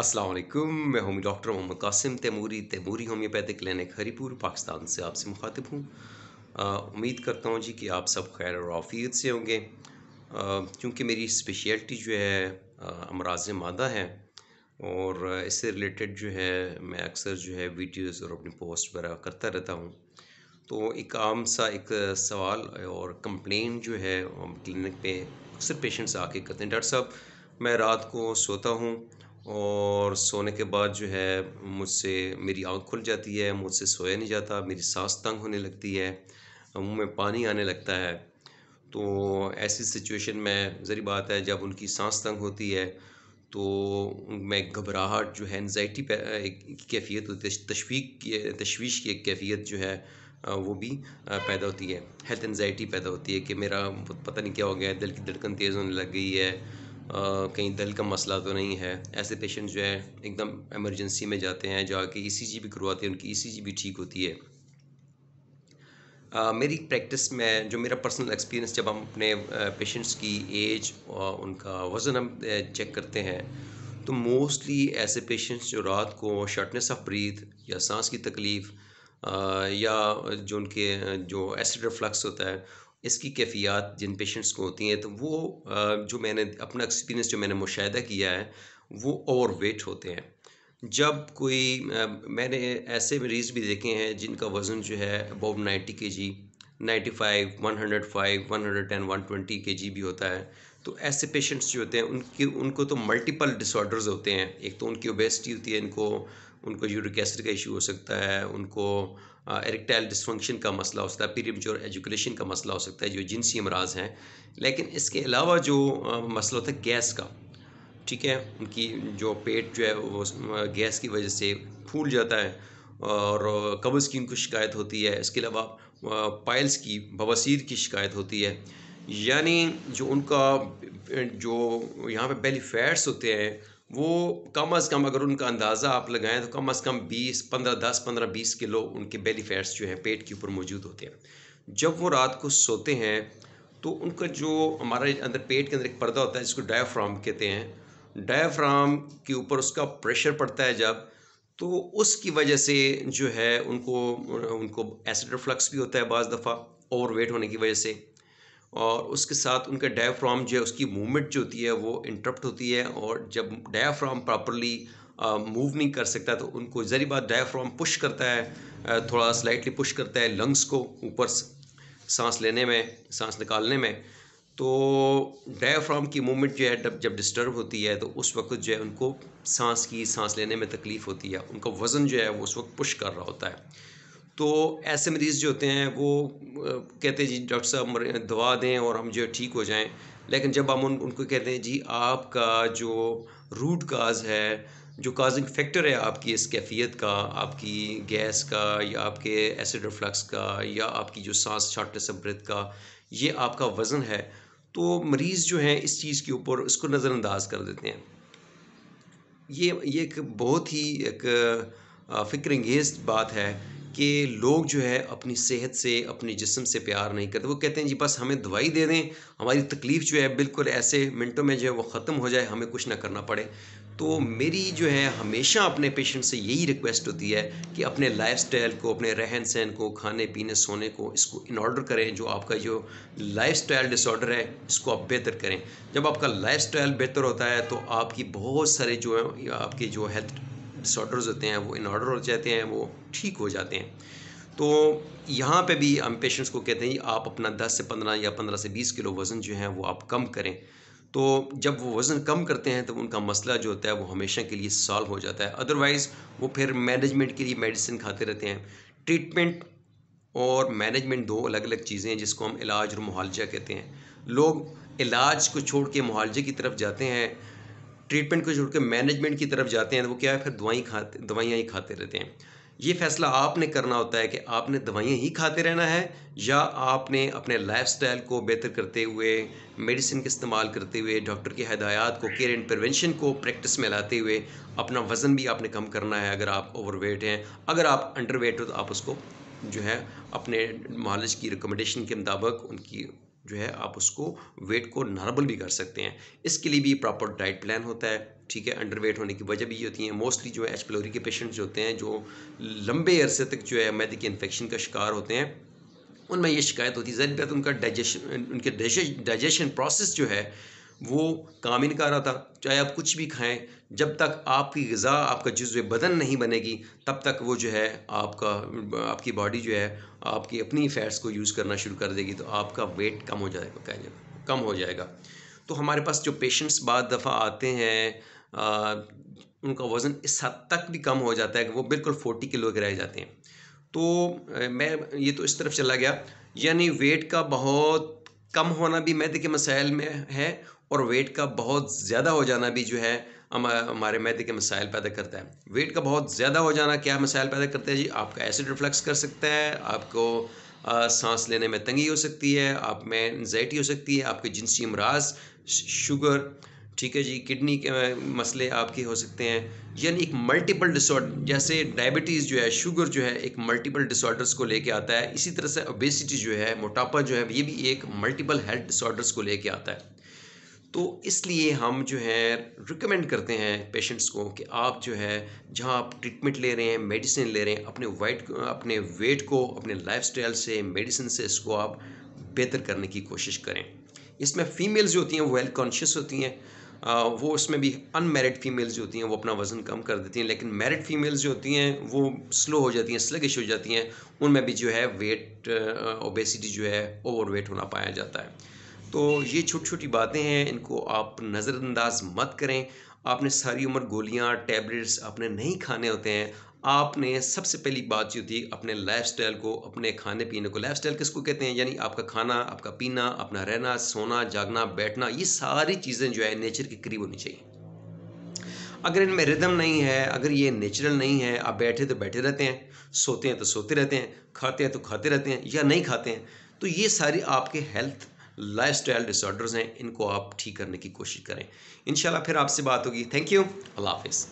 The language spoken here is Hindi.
अस्सलाम वालेकुम मैं हूं doctor Mohammad Qasim Taimoori Taimoori homeopathic clinic Haripur Pakistan से आपसे मुखातिब हूँ उम्मीद करता हूँ जी कि आप सब खैर और आफियत से होंगे क्योंकि मेरी स्पेशलिटी जो है अमराज मादा है और इससे रिलेटेड जो है मैं अक्सर जो है वीडियोज़ और अपनी पोस्ट वगैरह करता रहता हूँ तो एक आम सा एक सवाल और कंप्लेन जो है क्लिनिक पे अक्सर पेशेंट्स आके करते हैं डॉक्टर साहब मैं रात को सोता हूँ और सोने के बाद जो है मुझसे मेरी आँख खुल जाती है मुझसे सोया नहीं जाता मेरी सांस तंग होने लगती है मुँह में पानी आने लगता है तो ऐसी सिचुएशन में ज़री बात है जब उनकी सांस तंग होती है तो मैं घबराहट जो है एनजाइटी एक कैफियत होती है तशवीक तशवीश की एक कैफियत जो है वो भी पैदा होती है हेल्थ एनजाइटी पैदा होती है कि मेरा पता नहीं क्या हो गया दिल की धड़कन तेज़ होने लग गई है कहीं दिल का मसला तो नहीं है ऐसे पेशेंट जो है एकदम एमरजेंसी में जाते हैं जाके ई e भी करवाते हैं उनकी ई e भी ठीक होती है आ, मेरी प्रैक्टिस में जो मेरा पर्सनल एक्सपीरियंस जब हम अपने पेशेंट्स की एज और उनका वज़न हम चेक करते हैं तो मोस्टली ऐसे पेशेंट्स जो रात को शॉर्टनेस ऑफ ब्रीथ या सांस की तकलीफ़ या जो उनके जो एसिड रिफ्लक्स होता है इसकी कैफियत जिन पेशेंट्स को होती हैं तो वो जो मैंने अपना एक्सपीरियंस जो मैंने मुशाह किया है वो ओवर वेट होते हैं जब कोई मैंने ऐसे मरीज़ भी देखे हैं जिनका वज़न जो है about ninety K G ninety five one hundred five one hundred ten one twenty K G भी होता है तो ऐसे पेशेंट्स जो होते हैं उनके उनको तो मल्टीपल डिसऑर्डर्स होते हैं एक तो उनकी ओबेसिटी होती है इनको उनको यूरिक एसिड का इशू हो सकता है उनको एरेक्टाइल डिसफंक्शन का मसला हो सकता है पीरियमच्योर एजुकेशन का मसला हो सकता है जो जिनसी अमराज हैं लेकिन इसके अलावा जो मसला होता है गैस का ठीक है उनकी जो पेट जो है वो गैस की वजह से फूल जाता है और कब्ज़ की उनको शिकायत होती है इसके अलावा पाइल्स की बवासीर की शिकायत होती है यानी जो उनका जो यहाँ पे बेली फैट्स होते हैं वो कम अज़ कम अगर उनका अंदाज़ा आप लगाएं तो कम अज़ कम 20 15 10 15 20 किलो उनके बेली फैट्स जो हैं पेट के ऊपर मौजूद होते हैं जब वो रात को सोते हैं तो उनका जो हमारे अंदर पेट के अंदर एक पर्दा होता है जिसको डायाफ्राम कहते हैं डायाफ्राम के ऊपर उसका प्रेशर पड़ता है जब तो उसकी वजह से जो है उनको उनको एसिड रिफ्लक्स भी होता है बज़ दफ़ा ओवर होने की वजह से और उसके साथ उनका डायाफ्राम जो है उसकी मूवमेंट जो होती है वो इंटरप्ट होती है और जब डायाफ्राम प्रॉपरली मूव नहीं कर सकता तो उनको जरी बात डायाफ्राम पुश करता है थोड़ा स्लाइटली पुश करता है लंग्स को ऊपर सांस लेने में सांस निकालने में तो डायाफ्राम की मूवमेंट जो है जब डिस्टर्ब होती है तो उस वक्त जो है उनको सांस की सांस लेने में तकलीफ़ होती है उनका वज़न जो है वो उस वक्त पुश कर रहा होता है तो ऐसे मरीज़ जो होते हैं वो कहते हैं जी डॉक्टर साहब दवा दें और हम जो है ठीक हो जाएं लेकिन जब हम उन, उनको कहते हैं जी आपका जो रूट काज है जो काजिंग फैक्टर है आपकी इस कैफियत का आपकी गैस का या आपके एसिड रिफ्लक्स का या आपकी जो सांस छाटने ब्रेथ का ये आपका वज़न है तो मरीज़ जो हैं इस चीज़ के ऊपर उसको नज़रअंदाज कर देते हैं ये ये एक बहुत ही एक फ़िक्रंगेज़ बात है कि लोग जो है अपनी सेहत से अपने जिसम से प्यार नहीं करते वो कहते हैं जी बस हमें दवाई दे दें हमारी तकलीफ़ जो है बिल्कुल ऐसे मिनटों में जो है वो ख़त्म हो जाए हमें कुछ ना करना पड़े तो मेरी जो है हमेशा अपने पेशेंट से यही रिक्वेस्ट होती है कि अपने लाइफ को अपने रहन सहन को खाने पीने सोने को इसको इन ऑर्डर करें जो आपका जो लाइफ डिसऑर्डर है इसको आप बेहतर करें जब आपका लाइफ बेहतर होता है तो आपकी बहुत सारे जो है आपके जो हेल्थ डिसऑर्डर्स होते हैं वो इन ऑर्डर हो जाते हैं वो ठीक हो जाते हैं तो यहाँ पे भी हम पेशेंट्स को कहते हैं आप अपना 10 से 15 या 15 से 20 किलो वज़न जो है वो आप कम करें तो जब वो वज़न कम करते हैं तो उनका मसला जो होता है वो हमेशा के लिए सॉल्व हो जाता है अदरवाइज़ वो फिर मैनेजमेंट के लिए मेडिसिन खाते रहते हैं ट्रीटमेंट और मैनेजमेंट दो अलग अलग चीज़ें हैं जिसको हम इलाज और मुआवजा कहते हैं लोग इलाज को छोड़ के मुआवजे की तरफ जाते हैं ट्रीटमेंट को छोड़ के मैनेजमेंट की तरफ जाते हैं तो वो क्या है फिर दवाई खाते दवाइयाँ ही खाते रहते हैं ये फैसला आपने करना होता है कि आपने दवाइयाँ ही खाते रहना है या आपने अपने लाइफस्टाइल को बेहतर करते हुए मेडिसिन का इस्तेमाल करते हुए डॉक्टर की हदायत को केयर एंड प्रिवेंशन को प्रैक्टिस में लाते हुए अपना वज़न भी आपने कम करना है अगर आप ओवरवेट हैं अगर आप अंडरवेट हो तो आप उसको जो है अपने मालिज की रिकमेंडेशन के मुताबिक उनकी जो है आप उसको वेट को नॉर्मल भी कर सकते हैं इसके लिए भी प्रॉपर डाइट प्लान होता है ठीक है अंडर वेट होने की वजह भी ये होती है मोस्टली जो है एच पलोरी के पेशेंट्स होते हैं जो लंबे अरसे तक जो है मैदे के इन्फेक्शन का शिकार होते हैं उनमें ये शिकायत होती है ज़रूर उनका डाइजेशन उनके डाइजेशन प्रोसेस जो है वो काम नहीं कर रहा था चाहे आप कुछ भी खाएं जब तक आपकी गज़ा आपका जज्व बदन नहीं बनेगी तब तक वो जो है आपका आपकी बॉडी जो है आपकी अपनी फ़ैट्स को यूज़ करना शुरू कर देगी तो आपका वेट कम हो जाएगा कम हो जाएगा तो हमारे पास जो पेशेंट्स बाद दफ़ा आते हैं उनका वज़न इस हद तक भी कम हो जाता है कि वो बिल्कुल फोर्टी किलो के रह जाते हैं तो मैं ये तो इस तरफ चला गया यानी वेट का बहुत कम होना भी मैदे के मसाइल में है और वेट का बहुत ज़्यादा हो जाना भी जो है हमारे मैदे के मसाइल पैदा करता है वेट का बहुत ज़्यादा हो जाना क्या मसाइल पैदा करता है जी आपका एसिड रिफ्लक्स कर सकता है आपको आ, सांस लेने में तंगी हो सकती है आप में एनजाइटी हो सकती है आपके जिनसी अमराज शुगर ठीक है जी किडनी के मसले आपके हो सकते हैं यानी एक मल्टीपल डिसऑर्डर जैसे डायबिटीज़ जो है शुगर जो है एक मल्टीपल डिसऑर्डर्स को लेके आता है इसी तरह से ओबेसिटी जो है मोटापा जो है ये भी एक मल्टीपल हेल्थ डिसऑर्डर्स को लेके आता है तो इसलिए हम जो है रिकमेंड करते हैं पेशेंट्स को कि आप जो है जहाँ आप ट्रीटमेंट ले रहे हैं मेडिसिन ले रहे हैं अपने वाइट अपने वेट को अपने लाइफ से मेडिसिन से इसको आप बेहतर करने की कोशिश करें इसमें फीमेल्स जो होती हैं वेल कॉन्शियस होती हैं वो उसमें भी अनमेरिड फीमेल्स जो होती हैं वो अपना वज़न कम कर देती हैं लेकिन मेरिड फीमेल्स जो होती हैं वो स्लो हो जाती हैं स्लगिश हो जाती हैं उनमें भी जो है वेट ओबेसिटी जो है ओवर वेट होना पाया जाता है तो ये छोटी छोटी बातें हैं इनको आप नज़रअंदाज मत करें आपने सारी उम्र गोलियां टैबलेट्स आपने नहीं खाने होते हैं आपने सबसे पहली बात जो थी अपने लाइफस्टाइल को अपने खाने पीने को लाइफस्टाइल किसको कहते हैं यानी आपका खाना आपका पीना अपना रहना सोना जागना बैठना ये सारी चीज़ें जो है नेचर के करीब होनी चाहिए अगर इनमें रिदम नहीं है अगर ये नेचुरल नहीं है आप बैठे तो बैठे रहते हैं सोते हैं तो सोते रहते हैं खाते हैं तो खाते रहते हैं या नहीं खाते हैं तो ये सारी आपके हेल्थ लाइफ स्टाइल डिसऑर्डर्स हैं इनको आप ठीक करने की कोशिश करें इन फिर आपसे बात होगी थैंक यू अल्लाह हाफिज़